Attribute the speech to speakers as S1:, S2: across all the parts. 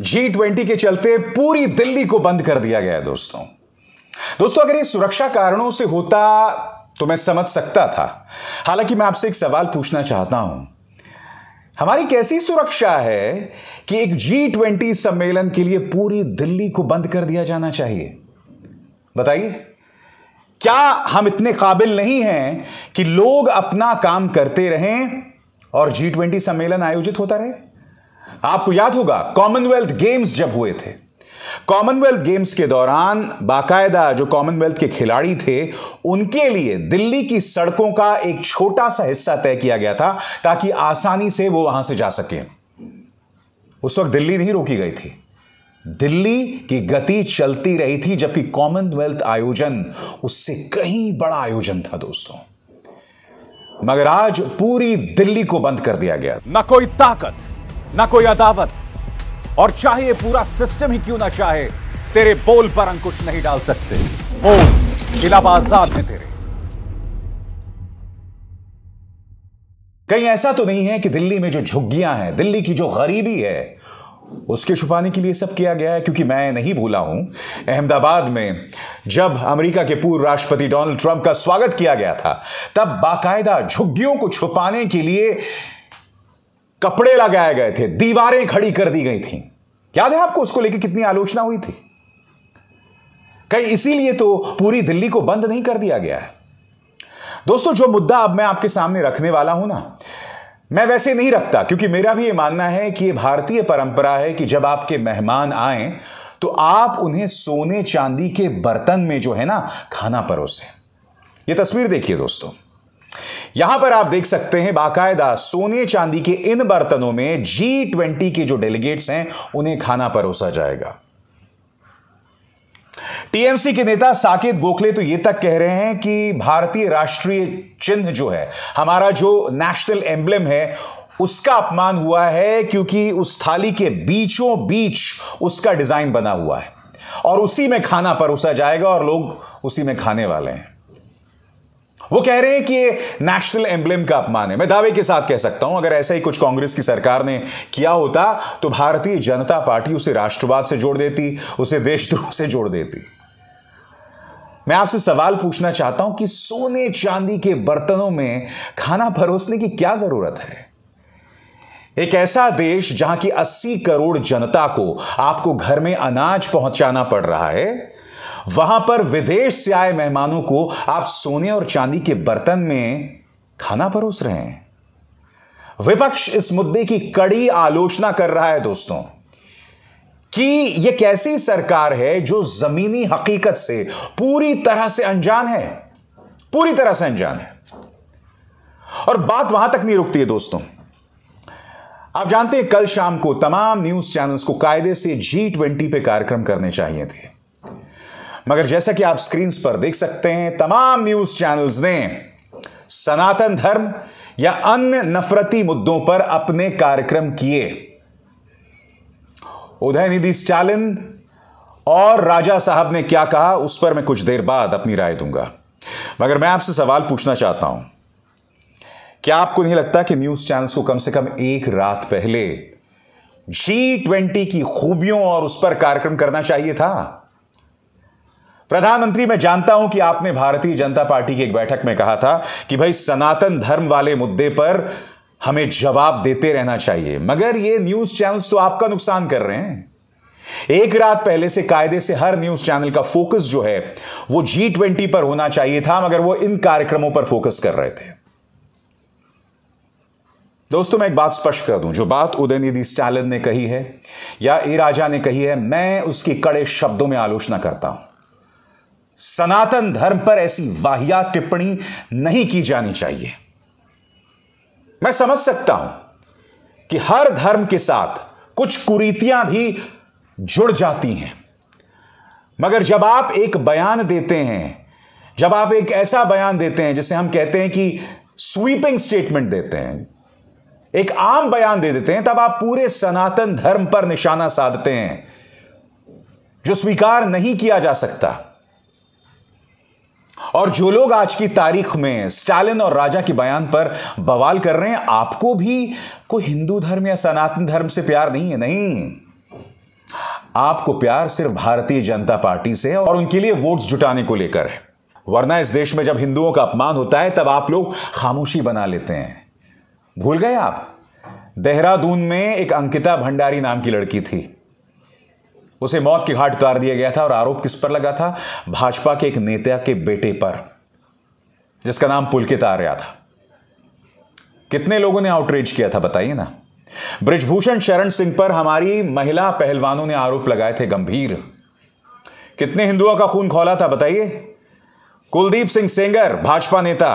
S1: G twenty के चलते पूरी दिल्ली को बंद कर दिया गया है दोस्तों दोस्तों अगर ये सुरक्षा कारणों से होता तो मैं समझ सकता था हालांकि मैं आपसे एक सवाल पूछना चाहता हूं हमारी कैसी सुरक्षा है कि एक जी ट्वेंटी सम्मेलन के लिए पूरी दिल्ली को बंद कर दिया जाना चाहिए बताइए क्या हम इतने काबिल नहीं हैं कि लोग अपना काम करते रहें और जी ट्वेंटी सम्मेलन आयोजित होता रहे आपको याद होगा कॉमनवेल्थ गेम्स जब हुए थे कॉमनवेल्थ गेम्स के दौरान बाकायदा जो कॉमनवेल्थ के खिलाड़ी थे उनके लिए दिल्ली की सड़कों का एक छोटा सा हिस्सा तय किया गया था ताकि आसानी से वो वहां से जा सके उस वक्त दिल्ली नहीं रोकी गई थी दिल्ली की गति चलती रही थी जबकि कॉमनवेल्थ आयोजन उससे कहीं बड़ा आयोजन था दोस्तों मगर आज पूरी दिल्ली को बंद कर दिया गया ना कोई ताकत ना कोई अदावत और चाहे पूरा सिस्टम ही क्यों ना चाहे तेरे बोल पर अंकुश नहीं डाल सकते बोल इलाब आजाद है तेरे कहीं ऐसा तो नहीं है कि दिल्ली में जो झुग्गियां हैं दिल्ली की जो गरीबी है उसके छुपाने के लिए सब किया गया है क्योंकि मैं नहीं भूला हूं अहमदाबाद में जब अमेरिका के पूर्व राष्ट्रपति डोनाल्ड ट्रंप का स्वागत किया गया था तब बाकायदा झुग्गियों को छुपाने के लिए कपड़े लगाए गए थे दीवारें खड़ी कर दी गई थी याद है आपको उसको लेकर कितनी आलोचना हुई थी कहीं इसीलिए तो पूरी दिल्ली को बंद नहीं कर दिया गया है दोस्तों जो मुद्दा अब मैं आपके सामने रखने वाला हूं ना मैं वैसे नहीं रखता क्योंकि मेरा भी यह मानना है कि यह भारतीय परंपरा है कि जब आपके मेहमान आए तो आप उन्हें सोने चांदी के बर्तन में जो है ना खाना परोसें ये तस्वीर देखिए दोस्तों यहां पर आप देख सकते हैं बाकायदा सोने चांदी के इन बर्तनों में जी ट्वेंटी के जो डेलीगेट्स हैं उन्हें खाना परोसा जाएगा टीएमसी के नेता साकेत गोखले तो ये तक कह रहे हैं कि भारतीय राष्ट्रीय चिन्ह जो है हमारा जो नेशनल एम्बलम है उसका अपमान हुआ है क्योंकि उस थाली के बीचों बीच उसका डिजाइन बना हुआ है और उसी में खाना परोसा जाएगा और लोग उसी में खाने वाले हैं वो कह रहे हैं कि ये नेशनल एम्बलेम का अपमान है मैं दावे के साथ कह सकता हूं अगर ऐसा ही कुछ कांग्रेस की सरकार ने किया होता तो भारतीय जनता पार्टी उसे राष्ट्रवाद से जोड़ देती उसे देशद्रोह से जोड़ देती मैं आपसे सवाल पूछना चाहता हूं कि सोने चांदी के बर्तनों में खाना परोसने की क्या जरूरत है एक ऐसा देश जहां की 80 करोड़ जनता को आपको घर में अनाज पहुंचाना पड़ रहा है वहां पर विदेश से आए मेहमानों को आप सोने और चांदी के बर्तन में खाना परोस रहे हैं विपक्ष इस मुद्दे की कड़ी आलोचना कर रहा है दोस्तों कि यह कैसी सरकार है जो जमीनी हकीकत से पूरी तरह से अनजान है पूरी तरह से अनजान है और बात वहां तक नहीं रुकती है दोस्तों आप जानते हैं कल शाम को तमाम न्यूज चैनल्स को कायदे से जी ट्वेंटी पे कार्यक्रम करने चाहिए थे मगर जैसा कि आप स्क्रीन पर देख सकते हैं तमाम न्यूज चैनल्स ने सनातन धर्म या अन्य नफरती मुद्दों पर अपने कार्यक्रम किए उदयनिधि स्टालिन और राजा साहब ने क्या कहा उस पर मैं कुछ देर बाद अपनी राय दूंगा मगर मैं आपसे सवाल पूछना चाहता हूं क्या आपको नहीं लगता कि न्यूज चैनल्स को कम से कम एक रात पहले जी ट्वेंटी की खूबियों और उस पर कार्यक्रम करना चाहिए था प्रधानमंत्री मैं जानता हूं कि आपने भारतीय जनता पार्टी की एक बैठक में कहा था कि भाई सनातन धर्म वाले मुद्दे पर हमें जवाब देते रहना चाहिए मगर ये न्यूज चैनल्स तो आपका नुकसान कर रहे हैं एक रात पहले से कायदे से हर न्यूज चैनल का फोकस जो है वो जी ट्वेंटी पर होना चाहिए था मगर वो इन कार्यक्रमों पर फोकस कर रहे थे दोस्तों मैं एक बात स्पष्ट कर दूं जो बात उदयनिधि स्टालिन ने कही है या ए राजा ने कही है मैं उसकी कड़े शब्दों में आलोचना करता हूं सनातन धर्म पर ऐसी वाहियात टिप्पणी नहीं की जानी चाहिए मैं समझ सकता हूं कि हर धर्म के साथ कुछ कुरीतियां भी जुड़ जाती हैं मगर जब आप एक बयान देते हैं जब आप एक ऐसा बयान देते हैं जिसे हम कहते हैं कि स्वीपिंग स्टेटमेंट देते हैं एक आम बयान दे देते हैं तब आप पूरे सनातन धर्म पर निशाना साधते हैं जो स्वीकार नहीं किया जा सकता और जो लोग आज की तारीख में स्टालिन और राजा के बयान पर बवाल कर रहे हैं आपको भी कोई हिंदू धर्म या सनातन धर्म से प्यार नहीं है नहीं आपको प्यार सिर्फ भारतीय जनता पार्टी से और उनके लिए वोट्स जुटाने को लेकर है वरना इस देश में जब हिंदुओं का अपमान होता है तब आप लोग खामोशी बना लेते हैं भूल गए आप देहरादून में एक अंकिता भंडारी नाम की लड़की थी उसे मौत की घाट उतार दिया गया था और आरोप किस पर लगा था भाजपा के एक नेता के बेटे पर जिसका नाम पुलकित आर्या था कितने लोगों ने आउटरीच किया था बताइए ना ब्रिजभूषण शरण सिंह पर हमारी महिला पहलवानों ने आरोप लगाए थे गंभीर कितने हिंदुओं का खून खोला था बताइए कुलदीप सिंह सेंगर भाजपा नेता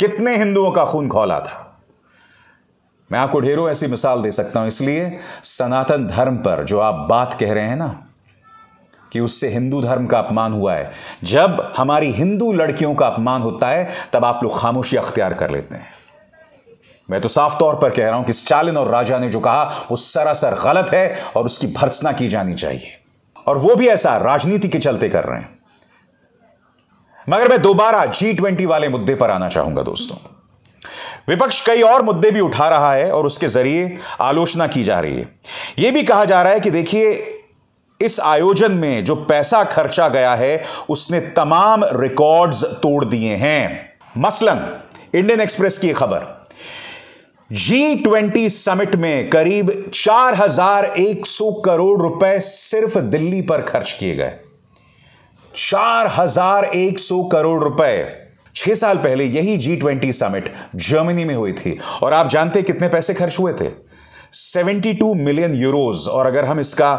S1: कितने हिंदुओं का खून खोला था मैं आपको ढेरों ऐसी मिसाल दे सकता हूं इसलिए सनातन धर्म पर जो आप बात कह रहे हैं ना कि उससे हिंदू धर्म का अपमान हुआ है जब हमारी हिंदू लड़कियों का अपमान होता है तब आप लोग खामोशी अख्तियार कर लेते हैं मैं तो साफ तौर पर कह रहा हूं कि स्टालिन और राजा ने जो कहा वो सरासर गलत है और उसकी भर्सना की जानी चाहिए और वो भी ऐसा राजनीति के चलते कर रहे हैं मगर मैं दोबारा जी ट्वेंटी वाले मुद्दे पर आना चाहूंगा दोस्तों विपक्ष कई और मुद्दे भी उठा रहा है और उसके जरिए आलोचना की जा रही है यह भी कहा जा रहा है कि देखिए इस आयोजन में जो पैसा खर्चा गया है उसने तमाम रिकॉर्ड्स तोड़ दिए हैं मसलन इंडियन एक्सप्रेस की खबर जी ट्वेंटी समिट में करीब 4,100 करोड़ रुपए सिर्फ दिल्ली पर खर्च किए गए 4,100 करोड़ रुपए छह साल पहले यही जी ट्वेंटी समिट जर्मनी में हुई थी और आप जानते कितने पैसे खर्च हुए थे 72 मिलियन यूरोज और अगर हम इसका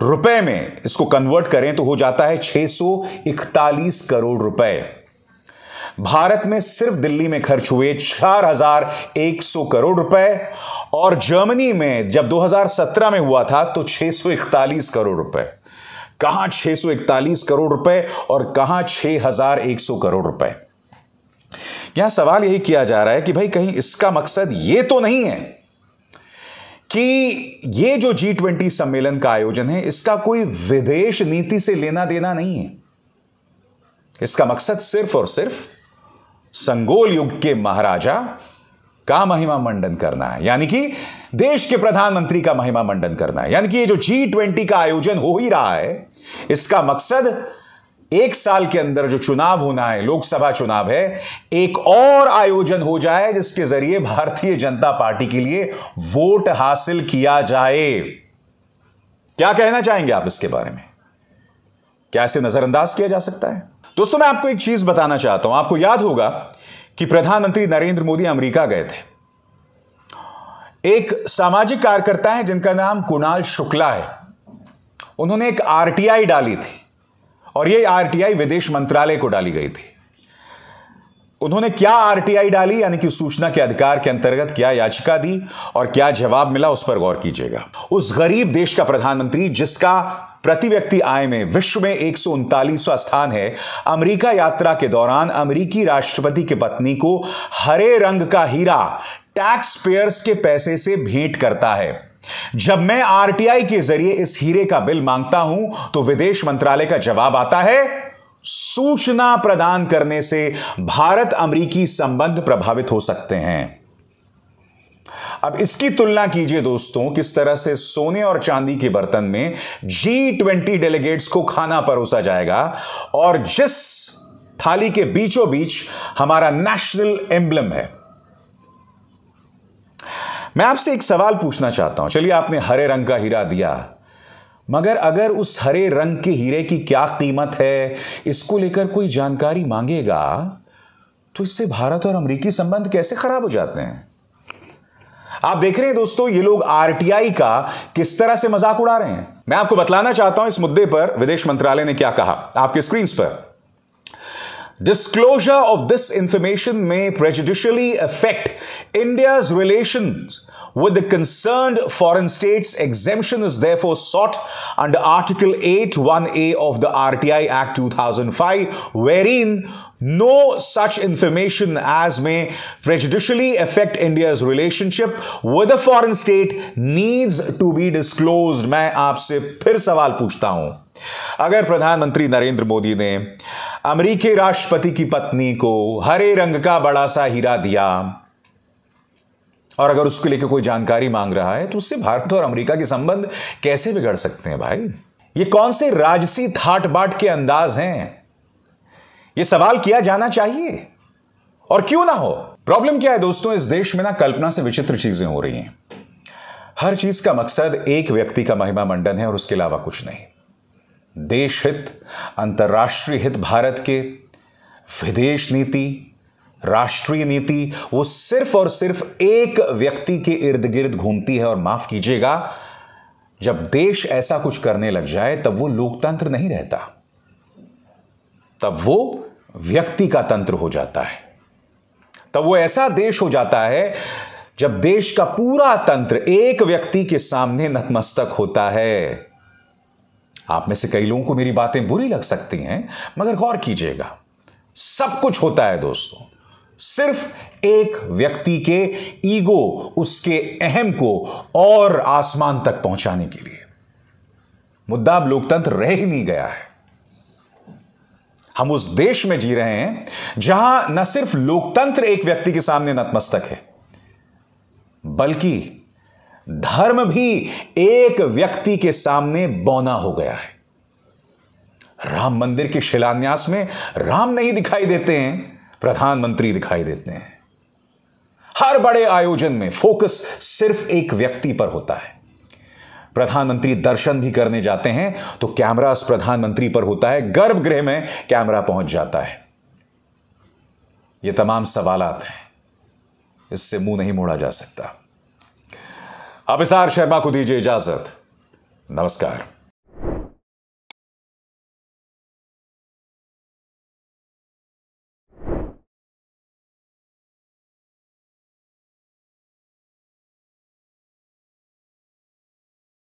S1: रुपए में इसको कन्वर्ट करें तो हो जाता है 641 करोड़ रुपए भारत में सिर्फ दिल्ली में खर्च हुए 4100 करोड़ रुपए और जर्मनी में जब 2017 में हुआ था तो 641 करोड़ रुपए कहां 641 करोड़ रुपए और कहां 6100 करोड़ रुपए यहां सवाल यही किया जा रहा है कि भाई कहीं इसका मकसद यह तो नहीं है कि ये जो जी ट्वेंटी सम्मेलन का आयोजन है इसका कोई विदेश नीति से लेना देना नहीं है इसका मकसद सिर्फ और सिर्फ संगोल युग के महाराजा का महिमा मंडन करना है यानी कि देश के प्रधानमंत्री का महिमा मंडन करना है यानी कि ये जो जी ट्वेंटी का आयोजन हो ही रहा है इसका मकसद एक साल के अंदर जो चुनाव होना है लोकसभा चुनाव है एक और आयोजन हो जाए जिसके जरिए भारतीय जनता पार्टी के लिए वोट हासिल किया जाए क्या कहना चाहेंगे आप इसके बारे में क्या इसे नजरअंदाज किया जा सकता है दोस्तों मैं आपको एक चीज बताना चाहता हूं आपको याद होगा कि प्रधानमंत्री नरेंद्र मोदी अमेरिका गए थे एक सामाजिक कार्यकर्ता है जिनका नाम कुणाल शुक्ला है उन्होंने एक आरटीआई डाली थी और यह आरटीआई विदेश मंत्रालय को डाली गई थी उन्होंने क्या आरटीआई डाली यानी कि सूचना के अधिकार के अंतर्गत क्या याचिका दी और क्या जवाब मिला उस पर गौर कीजिएगा उस गरीब देश का प्रधानमंत्री जिसका प्रति व्यक्ति आय में विश्व में एक स्थान है अमेरिका यात्रा के दौरान अमेरिकी राष्ट्रपति की पत्नी को हरे रंग का हीरा टैक्स पेयर्स के पैसे से भेंट करता है जब मैं आरटीआई के जरिए इस हीरे का बिल मांगता हूं तो विदेश मंत्रालय का जवाब आता है सूचना प्रदान करने से भारत अमरीकी संबंध प्रभावित हो सकते हैं अब इसकी तुलना कीजिए दोस्तों किस तरह से सोने और चांदी के बर्तन में जी ट्वेंटी डेलीगेट्स को खाना परोसा जाएगा और जिस थाली के बीचों बीच हमारा नेशनल एम्बलम है मैं आपसे एक सवाल पूछना चाहता हूं चलिए आपने हरे रंग का हीरा दिया मगर अगर उस हरे रंग के हीरे की क्या कीमत है इसको लेकर कोई जानकारी मांगेगा तो इससे भारत और अमेरिकी संबंध कैसे खराब हो जाते हैं आप देख रहे हैं दोस्तों ये लोग आरटीआई का किस तरह से मजाक उड़ा रहे हैं मैं आपको बतलाना चाहता हूं इस मुद्दे पर विदेश मंत्रालय ने क्या कहा आपके स्क्रीन पर Disclosure of this information may prejudicially affect India's relations with the concerned foreign states, exemption is therefore sought under Article 81A of the RTI Act 2005, wherein no such information as may prejudicially affect India's relationship with a foreign state needs to be disclosed. aap se phir sawal पूछता hu अगर प्रधानमंत्री नरेंद्र मोदी ने अमेरिकी राष्ट्रपति की पत्नी को हरे रंग का बड़ा सा हीरा दिया और अगर उसके लेके कोई जानकारी मांग रहा है तो उससे भारत और अमेरिका के संबंध कैसे बिगड़ सकते हैं भाई ये कौन से राजसी थाट बाट के अंदाज हैं ये सवाल किया जाना चाहिए और क्यों ना हो प्रॉब्लम क्या है दोस्तों इस देश में ना कल्पना से विचित्र चीजें हो रही हैं हर चीज का मकसद एक व्यक्ति का महिमा मंडन है और उसके अलावा कुछ नहीं देश हित अंतर्राष्ट्रीय हित भारत के विदेश नीति राष्ट्रीय नीति वो सिर्फ और सिर्फ एक व्यक्ति के इर्द गिर्द घूमती है और माफ कीजिएगा जब देश ऐसा कुछ करने लग जाए तब वो लोकतंत्र नहीं रहता तब वो व्यक्ति का तंत्र हो जाता है तब वो ऐसा देश हो जाता है जब देश का पूरा तंत्र एक व्यक्ति के सामने नतमस्तक होता है आप में से कई लोगों को मेरी बातें बुरी लग सकती हैं मगर गौर कीजिएगा सब कुछ होता है दोस्तों सिर्फ एक व्यक्ति के ईगो उसके अहम को और आसमान तक पहुंचाने के लिए मुद्दा अब लोकतंत्र रह ही नहीं गया है हम उस देश में जी रहे हैं जहां न सिर्फ लोकतंत्र एक व्यक्ति के सामने नतमस्तक है बल्कि धर्म भी एक व्यक्ति के सामने बौना हो गया है राम मंदिर के शिलान्यास में राम नहीं दिखाई देते हैं प्रधानमंत्री दिखाई देते हैं हर बड़े आयोजन में फोकस सिर्फ एक व्यक्ति पर होता है प्रधानमंत्री दर्शन भी करने जाते हैं तो कैमरा उस प्रधानमंत्री पर होता है गर्भगृह में कैमरा पहुंच जाता है ये तमाम सवालत हैं इससे मुंह नहीं मोड़ा जा सकता अब इसार शर्मा को दीजिए इजाजत नमस्कार